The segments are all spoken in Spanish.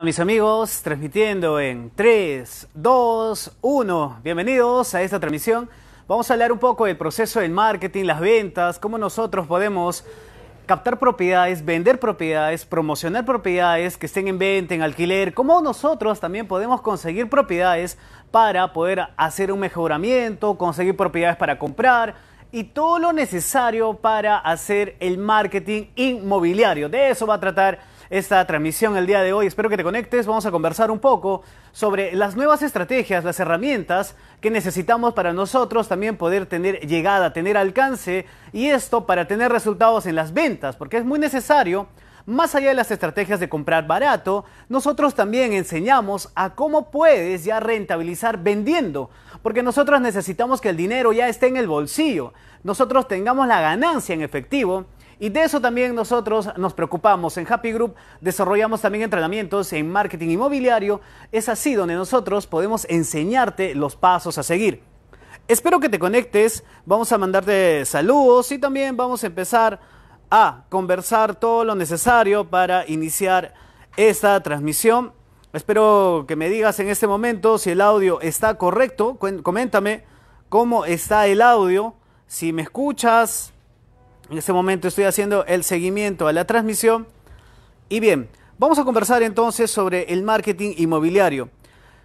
mis amigos, transmitiendo en 3, 2, 1, bienvenidos a esta transmisión. Vamos a hablar un poco del proceso del marketing, las ventas, cómo nosotros podemos captar propiedades, vender propiedades, promocionar propiedades que estén en venta, en alquiler, cómo nosotros también podemos conseguir propiedades para poder hacer un mejoramiento, conseguir propiedades para comprar, y todo lo necesario para hacer el marketing inmobiliario. De eso va a tratar esta transmisión el día de hoy. Espero que te conectes. Vamos a conversar un poco sobre las nuevas estrategias, las herramientas que necesitamos para nosotros también poder tener llegada, tener alcance y esto para tener resultados en las ventas, porque es muy necesario más allá de las estrategias de comprar barato, nosotros también enseñamos a cómo puedes ya rentabilizar vendiendo, porque nosotros necesitamos que el dinero ya esté en el bolsillo, nosotros tengamos la ganancia en efectivo y de eso también nosotros nos preocupamos. En Happy Group desarrollamos también entrenamientos en marketing inmobiliario. Es así donde nosotros podemos enseñarte los pasos a seguir. Espero que te conectes, vamos a mandarte saludos y también vamos a empezar a conversar todo lo necesario para iniciar esta transmisión. Espero que me digas en este momento si el audio está correcto. Coméntame cómo está el audio, si me escuchas, en este momento estoy haciendo el seguimiento a la transmisión. Y bien, vamos a conversar entonces sobre el marketing inmobiliario.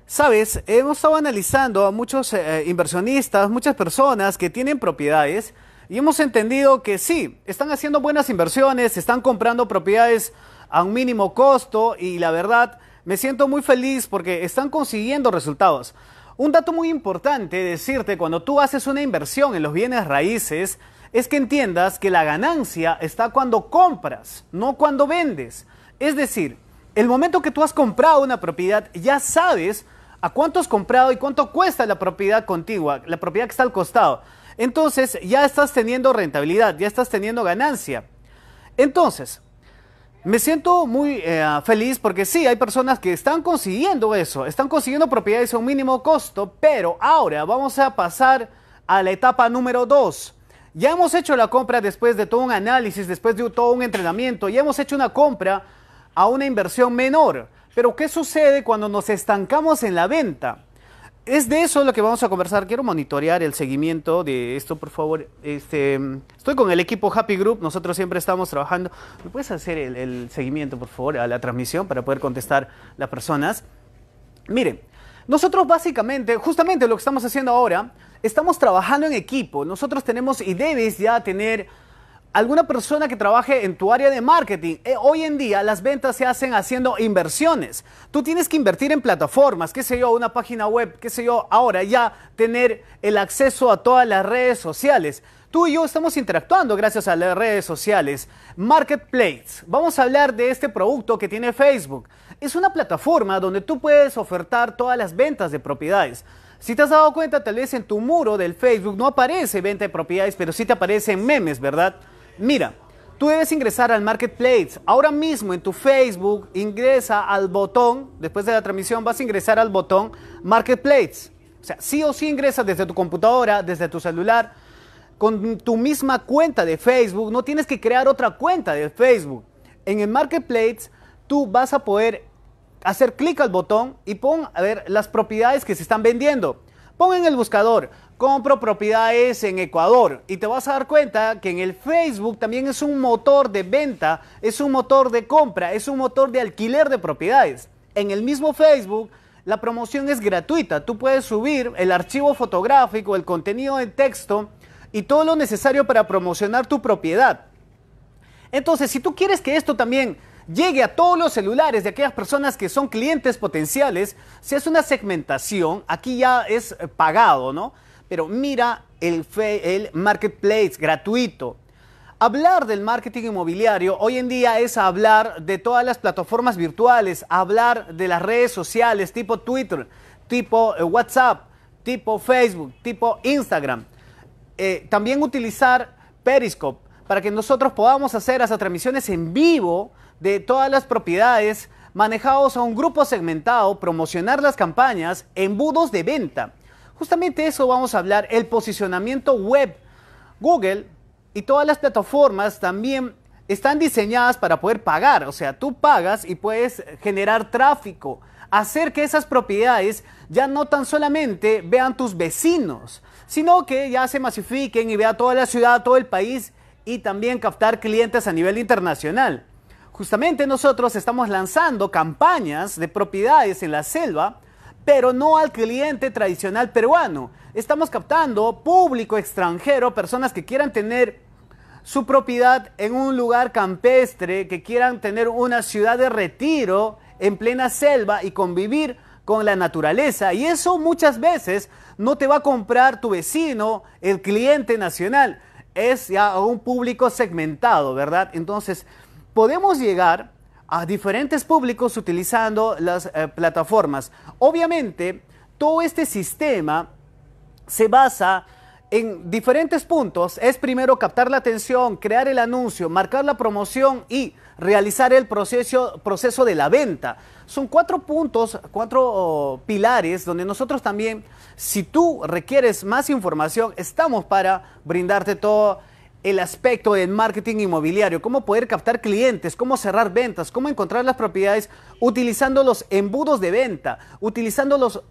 Sabes, hemos estado analizando a muchos eh, eh, inversionistas, muchas personas que tienen propiedades y hemos entendido que sí, están haciendo buenas inversiones, están comprando propiedades a un mínimo costo y la verdad me siento muy feliz porque están consiguiendo resultados. Un dato muy importante decirte, cuando tú haces una inversión en los bienes raíces, es que entiendas que la ganancia está cuando compras, no cuando vendes. Es decir, el momento que tú has comprado una propiedad, ya sabes a cuánto has comprado y cuánto cuesta la propiedad contigua, la propiedad que está al costado. Entonces ya estás teniendo rentabilidad, ya estás teniendo ganancia. Entonces, me siento muy eh, feliz porque sí, hay personas que están consiguiendo eso, están consiguiendo propiedades a un mínimo costo, pero ahora vamos a pasar a la etapa número 2, ya hemos hecho la compra después de todo un análisis, después de todo un entrenamiento, ya hemos hecho una compra a una inversión menor. Pero ¿qué sucede cuando nos estancamos en la venta? Es de eso lo que vamos a conversar. Quiero monitorear el seguimiento de esto, por favor. Este, estoy con el equipo Happy Group. Nosotros siempre estamos trabajando. ¿Me puedes hacer el, el seguimiento, por favor, a la transmisión para poder contestar las personas? Miren, nosotros básicamente, justamente lo que estamos haciendo ahora, estamos trabajando en equipo. Nosotros tenemos y debes ya tener alguna persona que trabaje en tu área de marketing. Eh, hoy en día las ventas se hacen haciendo inversiones. Tú tienes que invertir en plataformas, qué sé yo, una página web, qué sé yo, ahora ya tener el acceso a todas las redes sociales tú y yo estamos interactuando gracias a las redes sociales. Marketplace. Vamos a hablar de este producto que tiene Facebook. Es una plataforma donde tú puedes ofertar todas las ventas de propiedades. Si te has dado cuenta, tal vez en tu muro del Facebook no aparece venta de propiedades, pero sí te aparecen memes, ¿verdad? Mira, tú debes ingresar al Marketplace. Ahora mismo en tu Facebook ingresa al botón, después de la transmisión vas a ingresar al botón Marketplace. O sea, sí o sí ingresas desde tu computadora, desde tu celular con tu misma cuenta de Facebook, no tienes que crear otra cuenta de Facebook. En el Marketplace tú vas a poder hacer clic al botón y pon a ver las propiedades que se están vendiendo. Pon en el buscador, compro propiedades en Ecuador y te vas a dar cuenta que en el Facebook también es un motor de venta, es un motor de compra, es un motor de alquiler de propiedades. En el mismo Facebook la promoción es gratuita, tú puedes subir el archivo fotográfico, el contenido de texto y todo lo necesario para promocionar tu propiedad. Entonces, si tú quieres que esto también llegue a todos los celulares de aquellas personas que son clientes potenciales, si es una segmentación, aquí ya es eh, pagado, ¿no? Pero mira el, el marketplace gratuito. Hablar del marketing inmobiliario hoy en día es hablar de todas las plataformas virtuales, hablar de las redes sociales tipo Twitter, tipo eh, WhatsApp, tipo Facebook, tipo Instagram. Eh, también utilizar Periscope para que nosotros podamos hacer esas transmisiones en vivo de todas las propiedades manejados a un grupo segmentado, promocionar las campañas, embudos de venta. Justamente eso vamos a hablar, el posicionamiento web. Google y todas las plataformas también están diseñadas para poder pagar, o sea, tú pagas y puedes generar tráfico, hacer que esas propiedades ya no tan solamente vean tus vecinos, sino que ya se masifiquen y vea toda la ciudad, todo el país y también captar clientes a nivel internacional. Justamente nosotros estamos lanzando campañas de propiedades en la selva, pero no al cliente tradicional peruano. Estamos captando público extranjero, personas que quieran tener su propiedad en un lugar campestre, que quieran tener una ciudad de retiro en plena selva y convivir con la naturaleza. Y eso muchas veces no te va a comprar tu vecino, el cliente nacional, es ya un público segmentado, ¿verdad? Entonces, podemos llegar a diferentes públicos utilizando las eh, plataformas. Obviamente, todo este sistema se basa en diferentes puntos. Es primero captar la atención, crear el anuncio, marcar la promoción y realizar el proceso, proceso de la venta son cuatro puntos, cuatro oh, pilares donde nosotros también, si tú requieres más información, estamos para brindarte todo el aspecto del marketing inmobiliario, cómo poder captar clientes, cómo cerrar ventas, cómo encontrar las propiedades utilizando los embudos de venta, utilizando los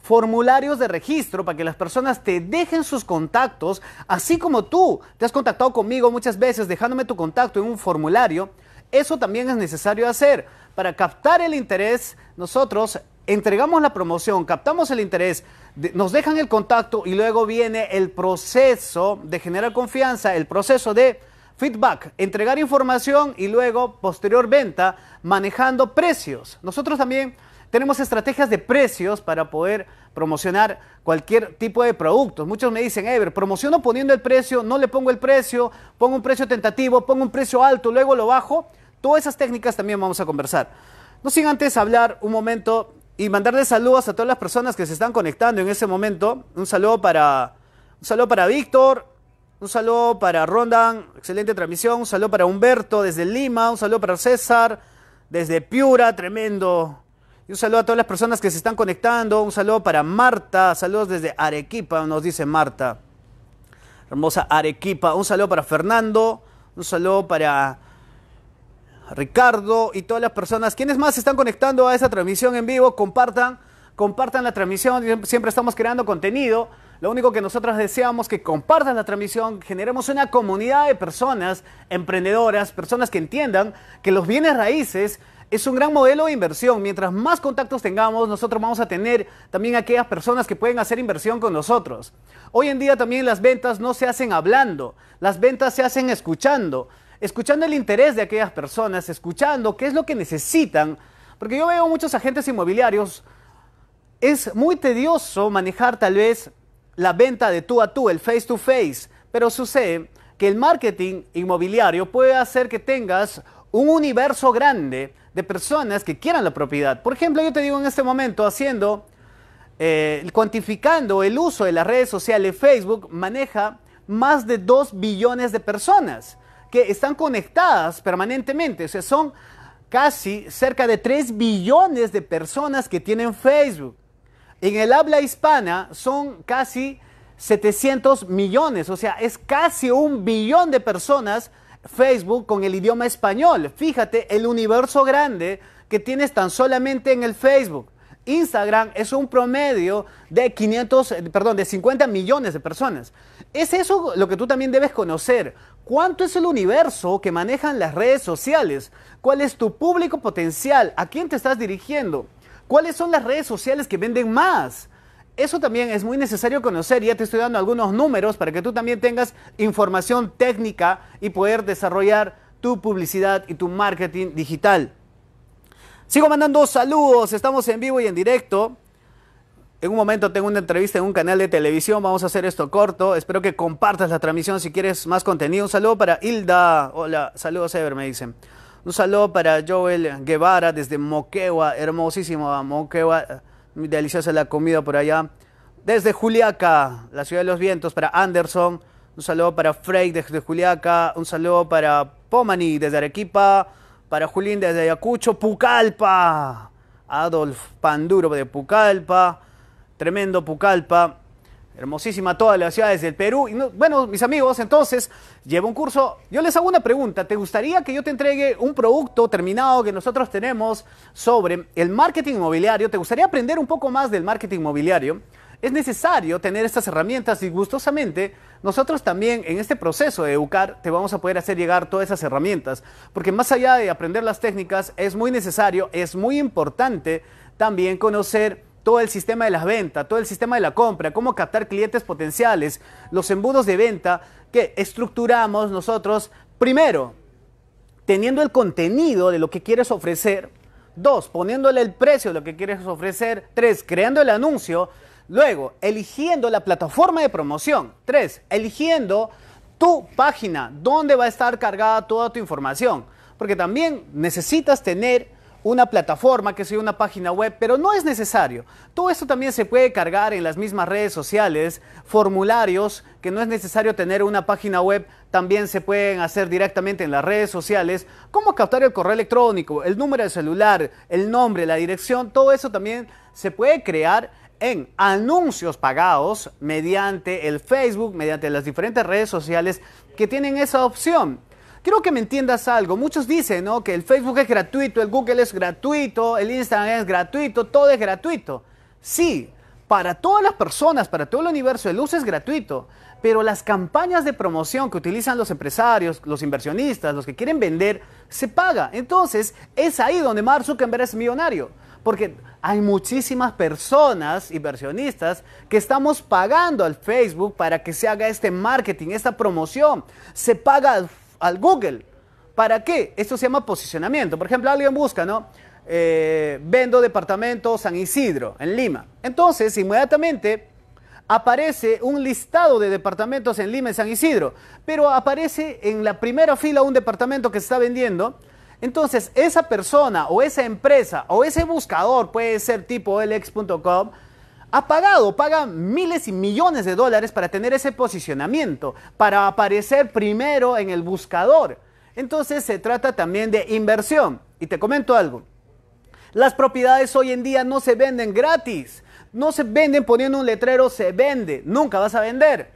formularios de registro para que las personas te dejen sus contactos, así como tú te has contactado conmigo muchas veces dejándome tu contacto en un formulario, eso también es necesario hacer para captar el interés, nosotros entregamos la promoción, captamos el interés, nos dejan el contacto y luego viene el proceso de generar confianza, el proceso de feedback, entregar información y luego posterior venta manejando precios. Nosotros también tenemos estrategias de precios para poder promocionar cualquier tipo de productos. Muchos me dicen, Ever, promociono poniendo el precio, no le pongo el precio, pongo un precio tentativo, pongo un precio alto, luego lo bajo. Todas esas técnicas también vamos a conversar. No sin antes hablar un momento y mandarle saludos a todas las personas que se están conectando en ese momento. Un saludo para, un saludo para Víctor, un saludo para Rondan, excelente transmisión. Un saludo para Humberto desde Lima, un saludo para César desde Piura, tremendo. Y un saludo a todas las personas que se están conectando. Un saludo para Marta, saludos desde Arequipa, nos dice Marta. Hermosa Arequipa. Un saludo para Fernando, un saludo para Ricardo y todas las personas. quienes más se están conectando a esa transmisión en vivo? Compartan, compartan la transmisión. Siempre estamos creando contenido. Lo único que nosotros deseamos es que compartan la transmisión, generemos una comunidad de personas emprendedoras, personas que entiendan que los bienes raíces es un gran modelo de inversión. Mientras más contactos tengamos, nosotros vamos a tener también aquellas personas que pueden hacer inversión con nosotros. Hoy en día también las ventas no se hacen hablando, las ventas se hacen escuchando escuchando el interés de aquellas personas, escuchando qué es lo que necesitan, porque yo veo muchos agentes inmobiliarios, es muy tedioso manejar tal vez la venta de tú a tú, el face to face, pero sucede que el marketing inmobiliario puede hacer que tengas un universo grande de personas que quieran la propiedad. Por ejemplo, yo te digo en este momento, haciendo, eh, cuantificando el uso de las redes sociales, Facebook maneja más de 2 billones de personas que están conectadas permanentemente. O sea, son casi cerca de 3 billones de personas que tienen Facebook. En el habla hispana son casi 700 millones, o sea, es casi un billón de personas Facebook con el idioma español. Fíjate el universo grande que tienes tan solamente en el Facebook. Instagram es un promedio de 500, perdón, de 50 millones de personas. Es eso lo que tú también debes conocer. ¿Cuánto es el universo que manejan las redes sociales? ¿Cuál es tu público potencial? ¿A quién te estás dirigiendo? ¿Cuáles son las redes sociales que venden más? Eso también es muy necesario conocer. Ya te estoy dando algunos números para que tú también tengas información técnica y poder desarrollar tu publicidad y tu marketing digital. Sigo mandando saludos, estamos en vivo y en directo. En un momento tengo una entrevista en un canal de televisión, vamos a hacer esto corto, espero que compartas la transmisión si quieres más contenido. Un saludo para Hilda, hola, saludos Ever, me dicen. Un saludo para Joel Guevara desde Moquegua, hermosísimo Moquegua, deliciosa la comida por allá. Desde Juliaca, la ciudad de los vientos, para Anderson. Un saludo para Frey desde Juliaca, un saludo para Pomani desde Arequipa, para Julín desde Ayacucho, Pucalpa. Adolf Panduro de Pucalpa tremendo Pucallpa, hermosísima todas las ciudades del Perú. Y bueno, mis amigos, entonces, llevo un curso. Yo les hago una pregunta. ¿Te gustaría que yo te entregue un producto terminado que nosotros tenemos sobre el marketing inmobiliario? ¿Te gustaría aprender un poco más del marketing inmobiliario? Es necesario tener estas herramientas y gustosamente nosotros también en este proceso de educar te vamos a poder hacer llegar todas esas herramientas, porque más allá de aprender las técnicas es muy necesario, es muy importante también conocer todo el sistema de las ventas, todo el sistema de la compra, cómo captar clientes potenciales, los embudos de venta que estructuramos nosotros, primero, teniendo el contenido de lo que quieres ofrecer, dos, poniéndole el precio de lo que quieres ofrecer, tres, creando el anuncio, luego, eligiendo la plataforma de promoción, tres, eligiendo tu página, donde va a estar cargada toda tu información, porque también necesitas tener una plataforma, que sea una página web, pero no es necesario. Todo esto también se puede cargar en las mismas redes sociales, formularios, que no es necesario tener una página web, también se pueden hacer directamente en las redes sociales, cómo captar el correo electrónico, el número de celular, el nombre, la dirección, todo eso también se puede crear en anuncios pagados mediante el Facebook, mediante las diferentes redes sociales que tienen esa opción quiero que me entiendas algo. Muchos dicen, Que el Facebook es gratuito, el Google es gratuito, el Instagram es gratuito, todo es gratuito. Sí, para todas las personas, para todo el universo, el uso es gratuito. Pero las campañas de promoción que utilizan los empresarios, los inversionistas, los que quieren vender, se paga. Entonces, es ahí donde Mark Zuckerberg es millonario. Porque hay muchísimas personas, inversionistas, que estamos pagando al Facebook para que se haga este marketing, esta promoción. Se paga al al Google. ¿Para qué? Esto se llama posicionamiento. Por ejemplo, alguien busca, ¿no? Eh, vendo departamento San Isidro, en Lima. Entonces, inmediatamente aparece un listado de departamentos en Lima y San Isidro, pero aparece en la primera fila un departamento que se está vendiendo. Entonces, esa persona o esa empresa o ese buscador, puede ser tipo lx.com, ha pagado, paga miles y millones de dólares para tener ese posicionamiento, para aparecer primero en el buscador. Entonces se trata también de inversión. Y te comento algo, las propiedades hoy en día no se venden gratis, no se venden poniendo un letrero, se vende, nunca vas a vender.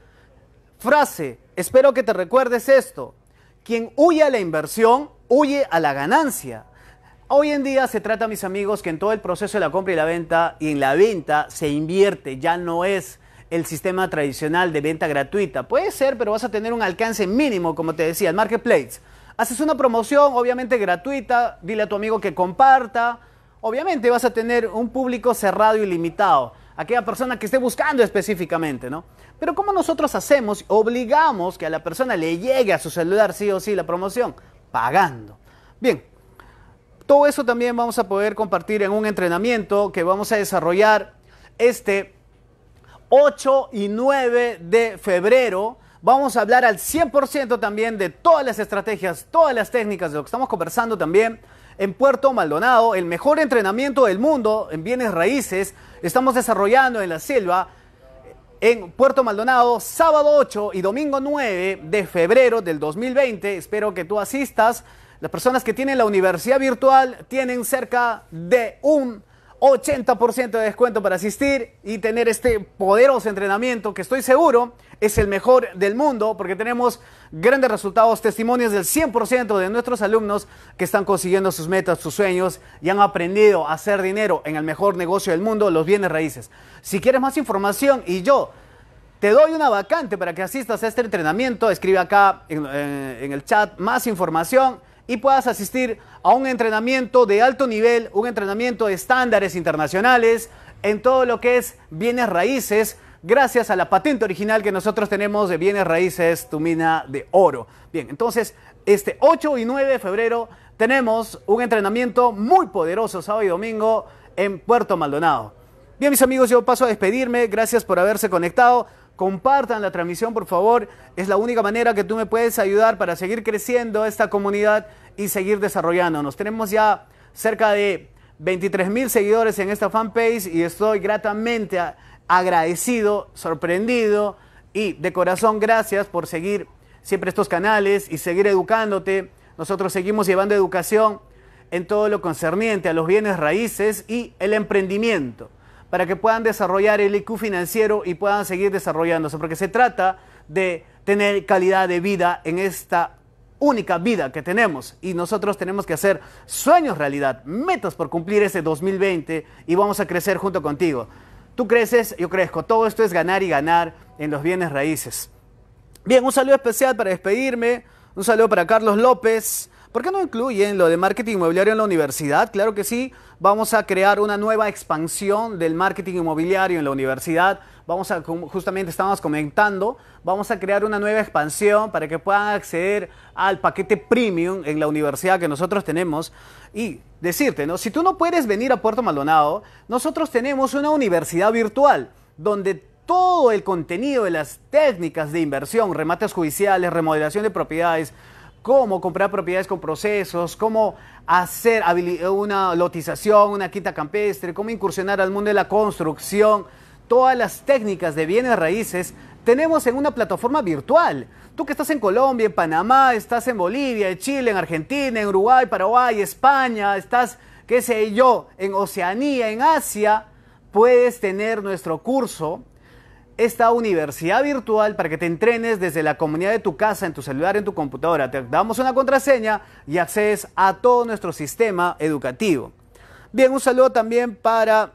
Frase, espero que te recuerdes esto, quien huye a la inversión, huye a la ganancia. Hoy en día se trata, mis amigos, que en todo el proceso de la compra y la venta y en la venta se invierte, ya no es el sistema tradicional de venta gratuita. Puede ser, pero vas a tener un alcance mínimo, como te decía, el marketplace. Haces una promoción, obviamente gratuita, dile a tu amigo que comparta. Obviamente vas a tener un público cerrado y limitado, aquella persona que esté buscando específicamente, ¿no? Pero ¿cómo nosotros hacemos, obligamos que a la persona le llegue a su celular sí o sí la promoción? Pagando. Bien, todo eso también vamos a poder compartir en un entrenamiento que vamos a desarrollar este 8 y 9 de febrero. Vamos a hablar al 100% también de todas las estrategias, todas las técnicas, de lo que estamos conversando también en Puerto Maldonado, el mejor entrenamiento del mundo en bienes raíces. Estamos desarrollando en la selva, en Puerto Maldonado, sábado 8 y domingo 9 de febrero del 2020. Espero que tú asistas. Las personas que tienen la universidad virtual tienen cerca de un 80% de descuento para asistir y tener este poderoso entrenamiento que estoy seguro es el mejor del mundo porque tenemos grandes resultados, testimonios del 100% de nuestros alumnos que están consiguiendo sus metas, sus sueños y han aprendido a hacer dinero en el mejor negocio del mundo, los bienes raíces. Si quieres más información y yo te doy una vacante para que asistas a este entrenamiento, escribe acá en, eh, el chat más información y puedas asistir a un entrenamiento de alto nivel, un entrenamiento de estándares internacionales en todo lo que es bienes raíces, gracias a la patente original que nosotros tenemos de bienes raíces, tu mina de oro. Bien, entonces, este 8 y 9 de febrero tenemos un entrenamiento muy poderoso sábado y domingo en Puerto Maldonado. Bien, mis amigos, yo paso a despedirme. Gracias por haberse conectado. Compartan la transmisión, por favor. Es la única manera que tú me puedes ayudar para seguir creciendo esta comunidad y seguir desarrollándonos. Tenemos ya cerca de 23 mil seguidores en esta fanpage y estoy gratamente agradecido, sorprendido y de corazón gracias por seguir siempre estos canales y seguir educándote. Nosotros seguimos llevando educación en todo lo concerniente a los bienes raíces y el emprendimiento, para que puedan desarrollar el IQ financiero y puedan seguir desarrollándose, porque se trata de tener calidad de vida en esta única vida que tenemos y nosotros tenemos que hacer sueños realidad, metas por cumplir ese 2020 y vamos a crecer junto contigo. Tú creces, yo crezco. Todo esto es ganar y ganar en los bienes raíces. Bien, un saludo especial para despedirme. Un saludo para Carlos López. ¿Por qué no incluyen lo de marketing inmobiliario en la universidad? Claro que sí. Vamos a crear una nueva expansión del marketing inmobiliario en la universidad Vamos a, justamente estábamos comentando, vamos a crear una nueva expansión para que puedan acceder al paquete premium en la universidad que nosotros tenemos. Y decirte, ¿no? Si tú no puedes venir a Puerto Maldonado, nosotros tenemos una universidad virtual donde todo el contenido de las técnicas de inversión, remates judiciales, remodelación de propiedades, cómo comprar propiedades con procesos, cómo hacer una lotización, una quita campestre, cómo incursionar al mundo de la construcción, todas las técnicas de bienes raíces tenemos en una plataforma virtual. Tú que estás en Colombia, en Panamá, estás en Bolivia, en Chile, en Argentina, en Uruguay, Paraguay, España, estás, qué sé yo, en Oceanía, en Asia, puedes tener nuestro curso, esta universidad virtual para que te entrenes desde la comunidad de tu casa, en tu celular, en tu computadora. Te damos una contraseña y accedes a todo nuestro sistema educativo. Bien, un saludo también para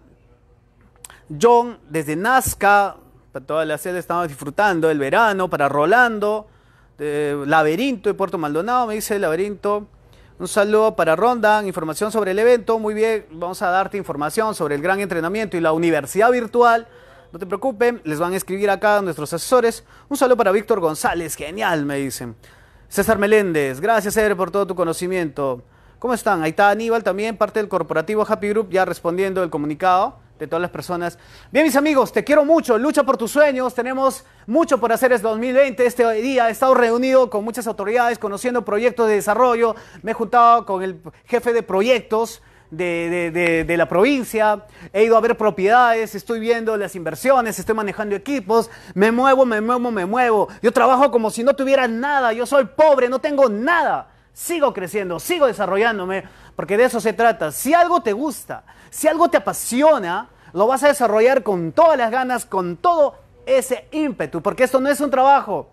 John desde Nazca, para toda la sede estamos disfrutando el verano, para Rolando, Laberinto de Puerto Maldonado, me dice Laberinto. Un saludo para Rondan, información sobre el evento, muy bien, vamos a darte información sobre el gran entrenamiento y la universidad virtual. No te preocupen, les van a escribir acá nuestros asesores. Un saludo para Víctor González, genial, me dicen. César Meléndez, gracias Eder por todo tu conocimiento. ¿Cómo están? Ahí está Aníbal también, parte del corporativo Happy Group, ya respondiendo el comunicado de todas las personas. Bien, mis amigos, te quiero mucho. Lucha por tus sueños. Tenemos mucho por hacer este 2020. Este día he estado reunido con muchas autoridades, conociendo proyectos de desarrollo. Me he juntado con el jefe de proyectos. De, de, la provincia, he ido a ver propiedades, estoy viendo las inversiones, estoy manejando equipos, me muevo, me muevo, me muevo. Yo trabajo como si no tuviera nada, yo soy pobre, no tengo nada. Sigo creciendo, sigo desarrollándome, porque de eso se trata. Si algo te gusta, si algo te apasiona, lo vas a desarrollar con todas las ganas, con todo ese ímpetu, porque esto no es un trabajo.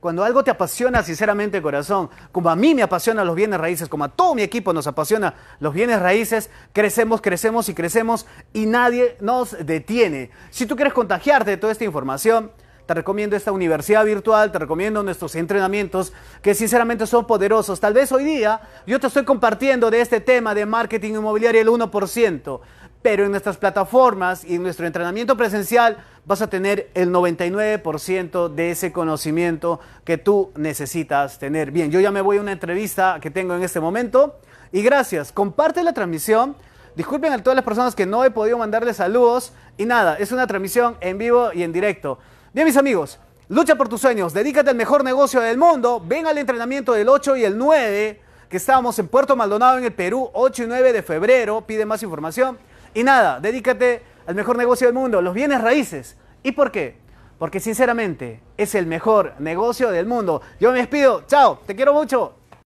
Cuando algo te apasiona sinceramente, corazón, como a mí me apasionan los bienes raíces, como a todo mi equipo nos apasiona los bienes raíces, crecemos, crecemos y crecemos y nadie nos detiene. Si tú quieres contagiarte de toda esta información, te recomiendo esta universidad virtual, te recomiendo nuestros entrenamientos que sinceramente son poderosos. Tal vez hoy día yo te estoy compartiendo de este tema de marketing inmobiliario el 1%, pero en nuestras plataformas y en nuestro entrenamiento presencial vas a tener el 99% de ese conocimiento que tú necesitas tener. Bien, yo ya me voy a una entrevista que tengo en este momento y gracias. Comparte la transmisión. Disculpen a todas las personas que no he podido mandarles saludos. Y nada, es una transmisión en vivo y en directo. Bien, mis amigos, lucha por tus sueños, dedícate al mejor negocio del mundo, ven al entrenamiento del 8 y el 9, que estamos en Puerto Maldonado, en el Perú, 8 y 9 de febrero, pide más información. Y nada, dedícate al mejor negocio del mundo, los bienes raíces. ¿Y por qué? Porque sinceramente es el mejor negocio del mundo. Yo me despido, chao, te quiero mucho.